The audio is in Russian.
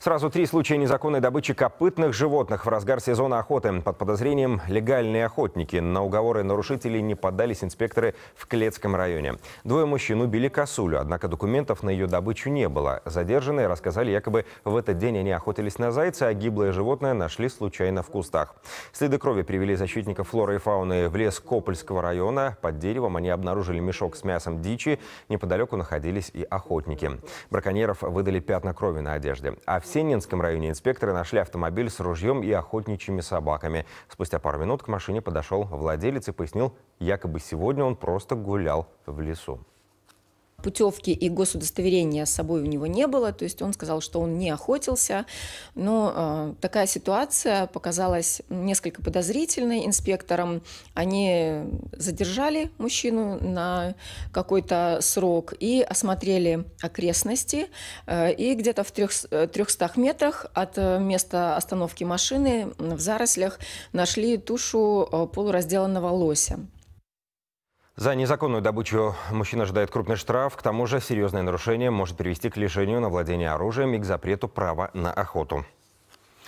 Сразу три случая незаконной добычи копытных животных в разгар сезона охоты. Под подозрением легальные охотники. На уговоры нарушителей не поддались инспекторы в Клецком районе. Двое мужчин убили косулю, однако документов на ее добычу не было. Задержанные рассказали, якобы в этот день они охотились на зайца, а гиблое животное нашли случайно в кустах. Следы крови привели защитников флоры и фауны в лес Копольского района. Под деревом они обнаружили мешок с мясом дичи. Неподалеку находились и охотники. Браконьеров выдали пятна крови на одежде. А в Сенинском районе инспекторы нашли автомобиль с ружьем и охотничьими собаками. Спустя пару минут к машине подошел владелец и пояснил, якобы сегодня он просто гулял в лесу путевки и госудостоверения с собой у него не было, то есть он сказал, что он не охотился, но э, такая ситуация показалась несколько подозрительной инспекторам. Они задержали мужчину на какой-то срок и осмотрели окрестности, э, и где-то в трех, э, 300 метрах от э, места остановки машины в зарослях нашли тушу э, полуразделанного лося. За незаконную добычу мужчина ожидает крупный штраф. К тому же серьезное нарушение может привести к лишению на владение оружием и к запрету права на охоту.